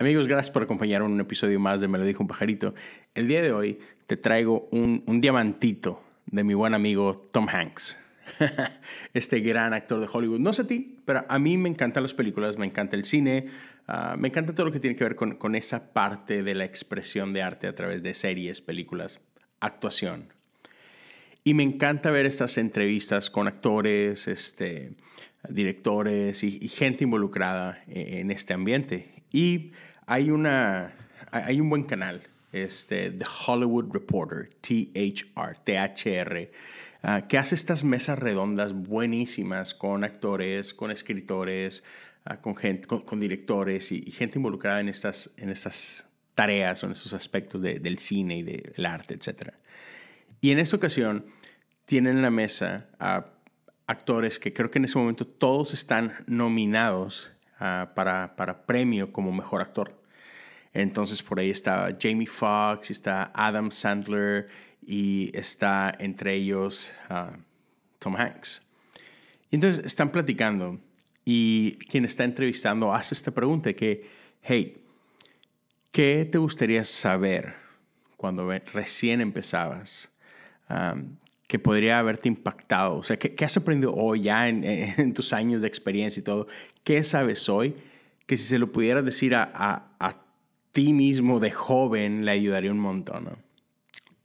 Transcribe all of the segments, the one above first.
Amigos, gracias por acompañarme en un episodio más de Me lo dijo un pajarito. El día de hoy te traigo un, diamantito de mi buen amigo Tom Hanks, este gran actor de Hollywood. No sé a ti, pero a mí me encantan las películas, me encanta el cine, ah, me encanta todo lo que tiene que ver con, esa parte de la expresión de arte a través de series, películas, actuación, y me encanta ver estas entrevistas con actores, este, directores y, y gente involucrada e, en este ambiente. Y hay, una, hay un buen canal, este, The Hollywood Reporter, THR, THR, r ah, que hace estas mesas redondas buenísimas con actores, con escritores, ah, con, gente, con, directores y, gente involucrada en estas, en estas tareas o en estos aspectos del cine y del arte, etc. Y en esta ocasión tienen en la mesa a actores que creo que en ese momento todos están nominados Ah, para, para, premio como mejor actor. Entonces por ahí está Jamie Foxx, está Adam Sandler y está entre ellos ah, Tom Hanks. Y entonces están platicando y quien está entrevistando hace esta pregunta que, hey, ¿qué te gustaría saber cuando recién empezabas? Ah, que podría haberte impactado? O sea, ¿qué, has aprendido hoy ya en, tus años de experiencia y todo? ¿Qué sabes hoy que si se lo pudieras decir a, a, a ti mismo de joven le ayudaría un montón?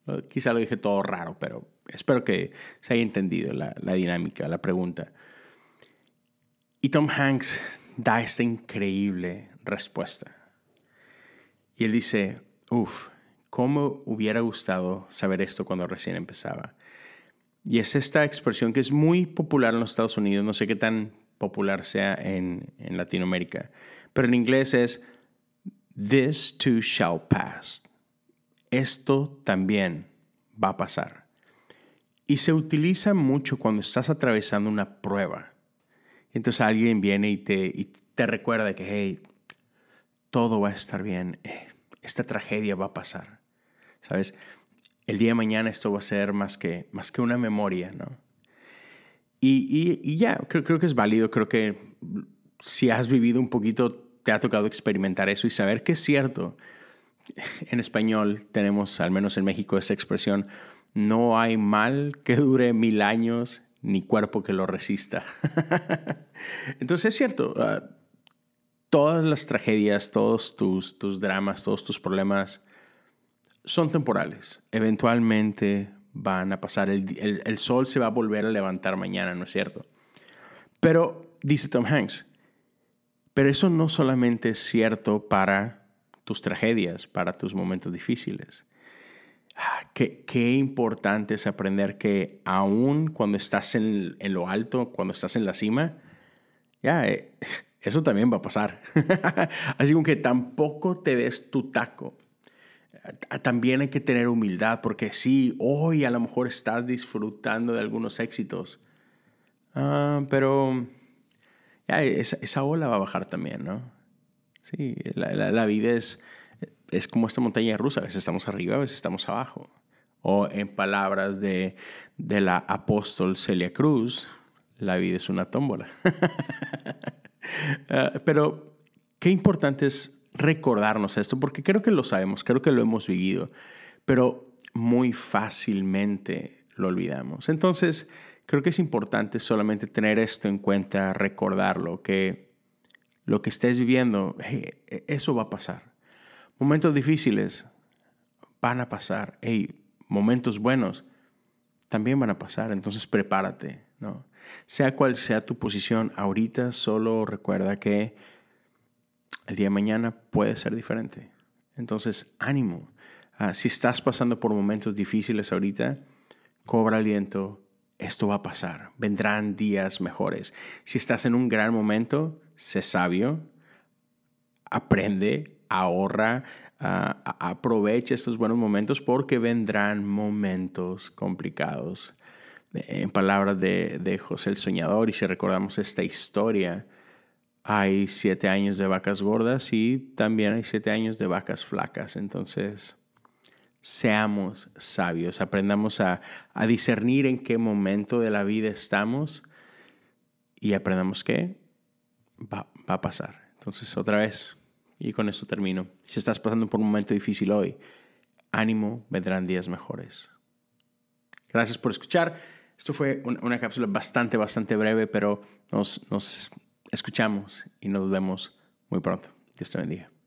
¿no? Quizá lo dije todo raro, pero espero que se haya entendido la, la dinámica, la pregunta. Y Tom Hanks da esta increíble respuesta. Y él dice, uf, ¿cómo hubiera gustado saber esto cuando recién empezaba? Y es esta expresión que es muy popular en los Estados Unidos, no sé qué tan popular sea en, Latinoamérica, pero en inglés es This too shall pass. Esto también va a pasar. Y se utiliza mucho cuando estás atravesando una prueba. Entonces alguien viene y te, y te recuerda que, hey, todo va a estar bien, eh, esta tragedia va a pasar. ¿Sabes? el día de mañana esto va a ser más que, más que una memoria, ¿no? Y, ya, creo, que es válido, creo que si has vivido un poquito, te ha tocado experimentar eso y saber que es cierto. En español tenemos, al menos en México, esa expresión, no hay mal que dure mil años ni cuerpo que lo resista. Entonces es cierto, ah, todas las tragedias, todos tus, tus dramas, todos tus problemas, son temporales. Eventualmente van a pasar, el, sol se va a volver a levantar mañana, ¿no es cierto? Pero, dice Tom Hanks, pero eso no solamente es cierto para tus tragedias, para tus momentos difíciles. Ah, qué, importante es aprender que aún cuando estás en, lo alto, cuando estás en la cima, ya, eh, eso también va a pasar. Así que tampoco te des tu taco también hay que tener humildad, porque sí, hoy a lo mejor estás disfrutando de algunos éxitos, ah, pero esa, ola va a bajar también, ¿no? Sí, la, la, vida es, es como esta montaña rusa, a veces estamos arriba, a veces estamos abajo. O en palabras de, la apóstol Celia Cruz, la vida es una tómbola. Ah, pero qué importante es recordarnos esto, porque creo que lo sabemos, creo que lo hemos vivido, pero muy fácilmente lo olvidamos. Entonces, creo que es importante solamente tener esto en cuenta, recordarlo, que lo que estés viviendo, e, eso va a pasar. Momentos difíciles van a pasar, hey, momentos buenos también van a pasar, entonces prepárate, ¿no? Sea cual sea tu posición ahorita, solo recuerda que el día de mañana puede ser diferente. Entonces, ánimo. Ah, si estás pasando por momentos difíciles ahorita, cobra aliento. Esto va a pasar. Vendrán días mejores. Si estás en un gran momento, sé sabio. Aprende, ahorra, aproveche aprovecha estos buenos momentos porque vendrán momentos complicados. En palabras de, de José el Soñador, y si recordamos esta historia, hay siete años de vacas gordas y también hay siete años de vacas flacas. Entonces, seamos sabios, aprendamos a, discernir en qué momento de la vida estamos y aprendamos que va, a pasar. Entonces, otra vez, y con esto termino, si estás pasando por un momento difícil hoy, ánimo, vendrán días mejores. Gracias por escuchar. Esto fue una, una cápsula bastante, bastante breve, pero nos, nos escuchamos y nos vemos muy pronto. Dios te bendiga.